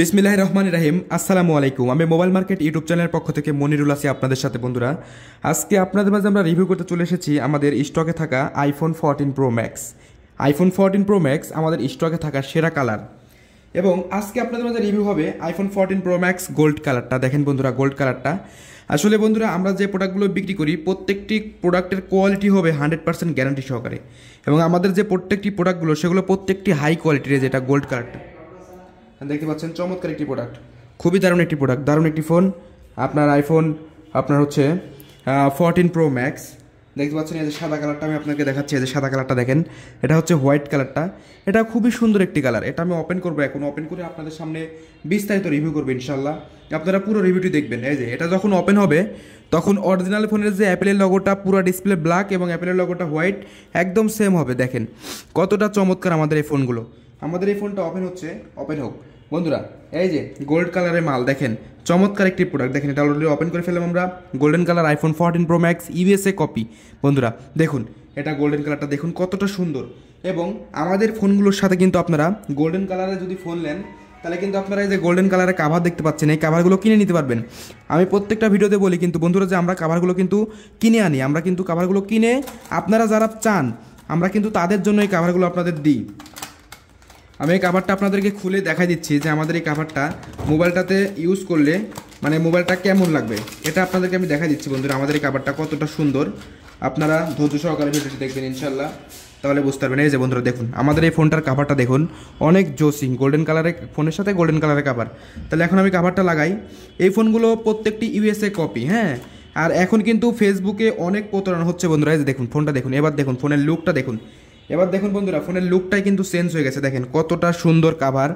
বিসমিল্লাহ রহমান রাহিম আসসালামু আলাইকুম আমি মোবাইল মার্কেট ইউটিউব চ্যানেলের পক্ষ থেকে মনিরুল আছি আপনাদের সাথে বন্ধুরা আজকে আপনাদের মাঝে আমরা রিভিউ করতে চলে এসেছি আমাদের স্টকে থাকা iPhone fourteen pro max iPhone fourteen pro max আমাদের স্টকে থাকা সেরা কালার এবং আজকে আপনাদের মাঝে রিভিউ হবে iPhone fourteen pro max gold কালারটা দেখেন বন্ধুরা গোল্ড কালারটা আসলে বন্ধুরা আমরা যে প্রোডাক্টগুলো বিক্রি করি প্রত্যেকটি প্রোডাক্টের কোয়ালিটি হবে হান্ড্রেড পার্সেন্ট গ্যারান্টি সহকারে এবং আমাদের যে প্রত্যেকটি প্রোডাক্টগুলো সেগুলো প্রত্যেকটি হাই কোয়ালিটির যেটা গোল্ড কালারটা দেখতে পাচ্ছেন চমৎকার একটি প্রোডাক্ট খুবই দারুণ একটি প্রোডাক্ট দারুণ একটি ফোন আপনার আইফোন আপনার হচ্ছে ফোরটিন প্রো ম্যাক্স দেখতে পাচ্ছেন এই যে সাদা কালারটা আমি আপনাকে দেখাচ্ছি এই যে সাদা কালারটা দেখেন এটা হচ্ছে হোয়াইট কালারটা এটা খুবই সুন্দর একটি কালার এটা আমি ওপেন করবো এখন ওপেন করে আপনাদের সামনে বিস্তারিত রিভিউ করবো ইনশাল্লাহ আপনারা পুরো রিভিউটি দেখবেন এই যে এটা যখন ওপেন হবে তখন অরিজিনাল ফোনের যে অ্যাপেলের লগোটা পুরো ডিসপ্লে ব্ল্যাক এবং অ্যাপেলের লগোটা হোয়াইট একদম সেম হবে দেখেন কতটা চমৎকার আমাদের এই ফোনগুলো আমাদের এই ফোনটা ওপেন হচ্ছে ওপেন হোক বন্ধুরা এই যে গোল্ড কালারের মাল দেখেন চমৎকার একটি প্রোডাক্ট দেখেন এটা অলরেডি ওপেন করে ফেললাম আমরা golden colour iPhone fourteen pro max USA copy বন্ধুরা দেখুন এটা গোল্ডেন কালারটা দেখুন কতটা সুন্দর এবং আমাদের ফোনগুলোর সাথে কিন্তু আপনারা গোল্ডেন কালারে যদি ফোন নেন তাহলে কিন্তু আপনারা এই যে গোল্ডেন কালারের কাভার দেখতে পাচ্ছেন এই কাভারগুলো কিনে নিতে পারবেন আমি প্রত্যেকটা ভিডিওতে বলি কিন্তু বন্ধুরা যে আমরা কাভারগুলো কিন্তু কিনে আনি আমরা কিন্তু কাভারগুলো কিনে আপনারা যারা চান আমরা কিন্তু তাদের জন্য এই কাভারগুলো আপনাদের দিই আমি এই কাভারটা আপনাদেরকে খুলে দেখা দিচ্ছি যে আমাদের এই কাভারটা মোবাইলটাতে ইউজ করলে মানে মোবাইলটা কেমন লাগবে এটা আপনাদেরকে আমি দেখা দিচ্ছি বন্ধুরা আমাদের এই কাভারটা কতটা সুন্দর আপনারা ধৈর্য সহকারে ভিডিওটি দেখবেন ইনশাল্লাহ তাহলে বুঝতে পারবেন এই যে বন্ধুরা দেখুন আমাদের এই ফোনটার কাভারটা দেখুন অনেক জোসিং গোল্ডেন কালারের ফোনের সাথে গোল্ডেন কালারের কাভার তাহলে এখন আমি কাভারটা লাগাই এই ফোনগুলো প্রত্যেকটি ইউএসএ কপি হ্যাঁ আর এখন কিন্তু ফেসবুকে অনেক প্রতারণা হচ্ছে বন্ধুরা এই যে দেখুন ফোনটা দেখুন এবার দেখুন ফোনের লুকটা দেখুন এবার দেখুন বন্ধুরা ফোনের লুকটাই কিন্তু চেঞ্জ হয়ে গেছে দেখেন কতটা সুন্দর কাভার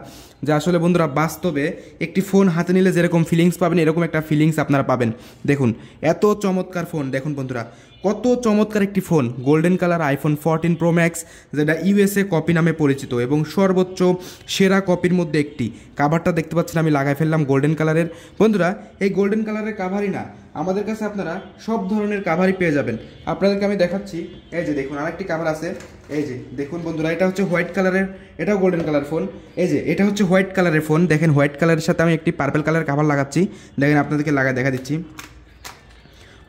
যা আসলে বন্ধুরা বাস্তবে একটি ফোন হাতে নিলে যেরকম ফিলিংস পাবেন এরকম একটা ফিলিংস আপনারা পাবেন দেখুন এত চমৎকার ফোন দেখুন বন্ধুরা কত চমৎকার একটি phone golden colour iPhone fourteen pro max যেটা ইউএসএ কপি নামে পরিচিত এবং সর্বোচ্চ সেরা কপির মধ্যে একটি কাভারটা দেখতে পাচ্ছেন আমি লাগাই ফেললাম গোল্ডেন কালারের বন্ধুরা এই গোল্ডেন কালারের কাভারই না আমাদের কাছে আপনারা সব ধরনের কাভারই পেয়ে যাবেন আপনাদেরকে আমি দেখাচ্ছি এই যে দেখুন আরেকটি কাভার আছে এই যে দেখুন বন্ধুরা এটা হচ্ছে হোয়াইট কালারের এটাও গোল্ডেন কালার ফোন এই যে এটা হচ্ছে হোয়াইট কালারের ফোন দেখেন হোয়াইট কালারের সাথে আমি একটি পার্পেল কালার কাভার লাগাচ্ছি দেখেন আপনাদেরকে লাগায় দেখা দিচ্ছি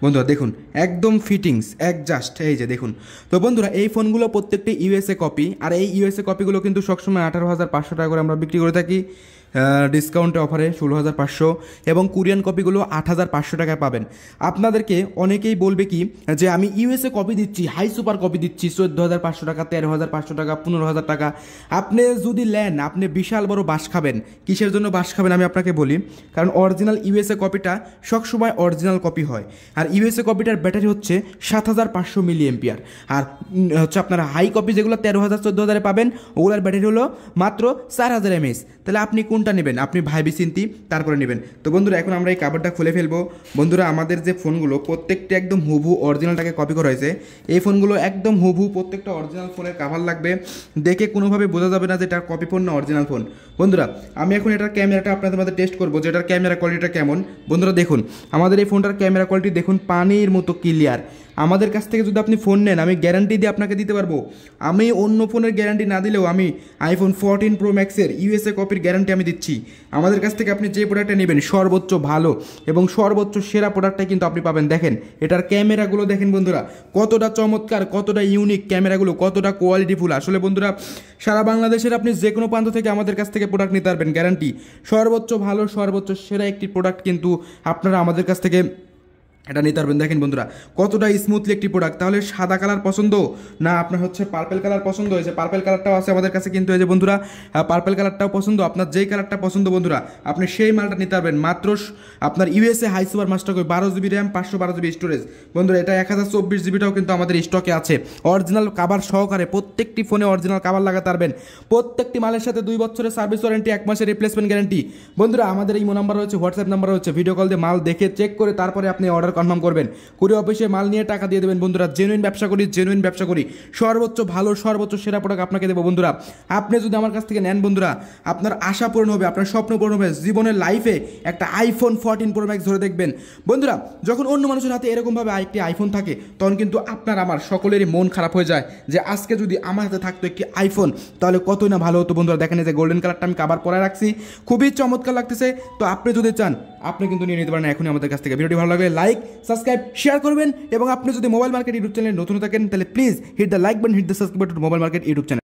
বন্ধুরা দেখুন একদম ফিটিংস জাস্ট এই যে দেখুন তো বন্ধুরা এই ফোনগুলো প্রত্যেকটি ইউএসএ কপি আর এই ইউএসএ কপিগুলো কিন্তু সবসময় আঠারো হাজার পাঁচশো টাকা করে আমরা বিক্রি করে থাকি ডিসকাউন্টে অফারে ষোলো হাজার পাঁচশো এবং কোরিয়ান কপিগুলো আট হাজার পাঁচশো টাকায় পাবেন আপনাদেরকে অনেকেই বলবে কি যে আমি ইউএসএ কপি দিচ্ছি হাই সুপার কপি দিচ্ছি চোদ্দো হাজার পাঁচশো টাকা তেরো হাজার পাঁচশো টাকা পনেরো হাজার টাকা আপনি যদি নেন আপনি বিশাল বড় বাস খাবেন কিসের জন্য বাস খাবেন আমি আপনাকে বলি কারণ অরিজিনাল ইউএসএ কপিটা সবসময় অরিজিনাল কপি হয় আর ইউএসএ কপিটার ব্যাটারি হচ্ছে সাত হাজার পাঁচশো মিলি এম্পিয়ার আর হচ্ছে আপনার হাই কপি যেগুলো তেরো হাজার চোদ্দো হাজারে পাবেন ওগুলোর ব্যাটারি হলো মাত্র চার হাজার এমএস তাহলে আপনি কোন কোনটা নেবেন আপনি ভাইবি চিন্তি তারপরে নেবেন তো বন্ধুরা এখন আমরা এই কাভারটা খুলে ফেলবো বন্ধুরা আমাদের যে ফোনগুলো প্রত্যেকটা একদম হুভু অরিজিনালটাকে কপি করা হয়েছে এই ফোনগুলো একদম হুভু প্রত্যেকটা অরিজিনাল ফোনের কাভার লাগবে দেখে কোনোভাবে বোঝা যাবে না যে এটা কপি ফোন না অরিজিনাল ফোন বন্ধুরা আমি এখন এটার ক্যামেরাটা আপনাদের মধ্যে টেস্ট করবো যে এটার ক্যামেরা কোয়ালিটিটা কেমন বন্ধুরা দেখুন আমাদের এই ফোনটার ক্যামেরা কোয়ালিটি দেখুন পানির মতো ক্লিয়ার আমাদের কাছ থেকে যদি আপনি ফোন নেন আমি গ্যারান্টি দিয়ে আপনাকে দিতে পারবো আমি অন্য ফোনের গ্যারান্টি না দিলেও আমি আইফোন ফোরটিন প্রো ম্যাক্সের ইউএসএ কপির গ্যারান্টি আমি দিচ্ছি আমাদের কাছ থেকে আপনি যে প্রোডাক্টটা নেবেন সর্বোচ্চ ভালো এবং সর্বোচ্চ সেরা প্রোডাক্টটা কিন্তু আপনি পাবেন দেখেন এটার ক্যামেরাগুলো দেখেন বন্ধুরা কতটা চমৎকার কতটা ইউনিক ক্যামেরাগুলো কতটা কোয়ালিটিফুল আসলে বন্ধুরা সারা বাংলাদেশের আপনি যে কোনো প্রান্ত থেকে আমাদের কাছ থেকে প্রোডাক্ট নিতে পারবেন গ্যারান্টি সর্বোচ্চ ভালো সর্বোচ্চ সেরা একটি প্রোডাক্ট কিন্তু আপনারা আমাদের কাছ থেকে এটা নিতে পারবেন দেখেন বন্ধুরা কতটা স্মুথলি একটি প্রোডাক্ট তাহলে সাদা কালার পছন্দ না আপনার হচ্ছে পার্পেল কালার পছন্দ হয়েছে পার্পেল কালারটাও আছে আমাদের কাছে কিন্তু এই যে বন্ধুরা পার্পেল কালারটাও পছন্দ আপনার যেই কালারটা পছন্দ বন্ধুরা আপনি সেই মালটা নিতে পারবেন মাত্র আপনার ইউএসএ হাই সুপার মাস্টার কই বারো জিবি র্যাম পাঁচশো বারো জিবি স্টোরেজ বন্ধুরা এটা এক হাজার চব্বিশ জিবিটাও কিন্তু আমাদের স্টকে আছে অরিজিনাল কাবার সহকারে প্রত্যেকটি ফোনে অরিজিনাল কাবার লাগাতে পারবেন প্রত্যেকটি মালের সাথে দুই বছরের সার্ভিস ওয়ারেন্টি এক মাসের রিপ্লেসমেন্ট গ্যারান্টি বন্ধুরা আমাদের ইমো নাম্বার রয়েছে হোয়াটসঅ্যাপ নাম্বার রয়েছে ভিডিও কল দিয়ে মাল দেখে চেক করে তারপরে আপনি অর্ডার কনফার্ম করবেন কুরিয়ার অফিসে মাল নিয়ে টাকা দিয়ে দেবেন বন্ধুরা জেনুইন ব্যবসা করি জেনুইন ব্যবসা করি সর্বোচ্চ ভালো সর্বোচ্চ সেরা প্রোডাক্ট আপনাকে দেবো বন্ধুরা আপনি যদি আমার কাছ থেকে নেন বন্ধুরা আপনার আশা পূরণ হবে আপনার স্বপ্ন পূরণ হবে জীবনের লাইফে একটা আইফোন ফোরটিন প্রো ম্যাক্স ধরে দেখবেন বন্ধুরা যখন অন্য মানুষের হাতে এরকমভাবে আরেকটি আইফোন থাকে তখন কিন্তু আপনার আমার সকলেরই মন খারাপ হয়ে যায় যে আজকে যদি আমার হাতে থাকতো একটি আইফোন তাহলে কতই না ভালো হতো বন্ধুরা দেখেন যে গোল্ডেন কালারটা আমি কাবার পরে রাখছি খুবই চমৎকার লাগতেছে তো আপনি যদি চান আপনি কিন্তু নিয়ে নিতে পারেন এখনই আমাদের কাছ থেকে ভিডিওটি ভালো লাগলে লাইক সাবস্ক্রাইব শেয়ার করবেন এবং আপনি যদি মোবাইল মার্কেট ইউটিউব চ্যানেল নতুন থাকেন তাহলে please hit the like button hit the subscribe to mobile market YouTube channel